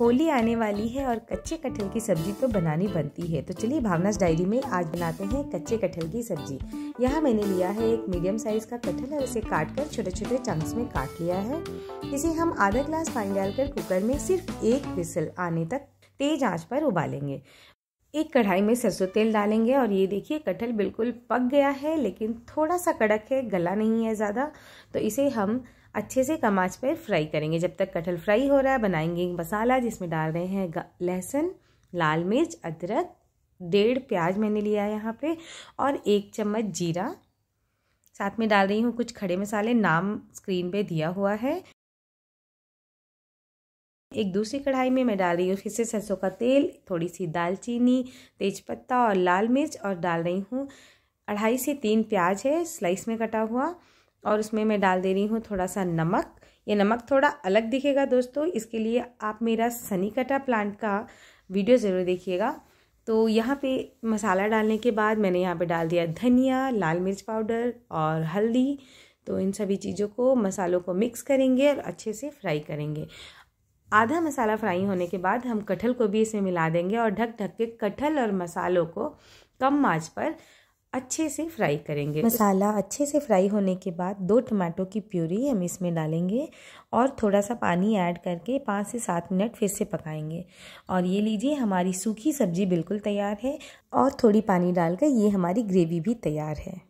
होली आने वाली है और कच्चे कटहल की सब्जी तो बनानी बनती है तो चलिए भावना डायरी में आज बनाते हैं कच्चे कटहल की सब्जी यहाँ मैंने लिया है एक मीडियम साइज का कटहल और इसे काट कर छोटे छोटे चंक्स में काट लिया है इसे हम आधा ग्लास पानी डालकर कुकर में सिर्फ एक पिसल आने तक तेज आँच पर उबालेंगे एक कढ़ाई में सरसों तेल डालेंगे और ये देखिए कटहल बिल्कुल पक गया है लेकिन थोड़ा सा कड़क है गला नहीं है ज़्यादा तो इसे हम अच्छे से कम आँच पर फ्राई करेंगे जब तक कटहल फ्राई हो रहा है बनाएंगे मसाला जिसमें डाल रहे हैं लहसुन लाल मिर्च अदरक डेढ़ प्याज मैंने लिया है यहाँ पे और एक चम्मच जीरा साथ में डाल रही हूँ कुछ खड़े मसाले नाम स्क्रीन पे दिया हुआ है एक दूसरी कढ़ाई में मैं डाल रही हूँ फिर से सरसों का तेल थोड़ी सी दालचीनी तेज़पत्ता और लाल मिर्च और डाल रही हूँ अढ़ाई से तीन प्याज है स्लाइस में कटा हुआ और उसमें मैं डाल दे रही हूँ थोड़ा सा नमक ये नमक थोड़ा अलग दिखेगा दोस्तों इसके लिए आप मेरा सनी कटा प्लांट का वीडियो ज़रूर देखिएगा तो यहाँ पे मसाला डालने के बाद मैंने यहाँ पे डाल दिया धनिया लाल मिर्च पाउडर और हल्दी तो इन सभी चीज़ों को मसालों को मिक्स करेंगे और अच्छे से फ्राई करेंगे आधा मसाला फ्राई होने के बाद हम कटहल को भी इसमें मिला देंगे और ढक ढक के कटहल और मसालों को कम आँच पर अच्छे से फ्राई करेंगे मसाला अच्छे से फ्राई होने के बाद दो टमाटो की प्यूरी हम इसमें डालेंगे और थोड़ा सा पानी ऐड करके पाँच से सात मिनट फिर से पकाएंगे और ये लीजिए हमारी सूखी सब्जी बिल्कुल तैयार है और थोड़ी पानी डालकर ये हमारी ग्रेवी भी तैयार है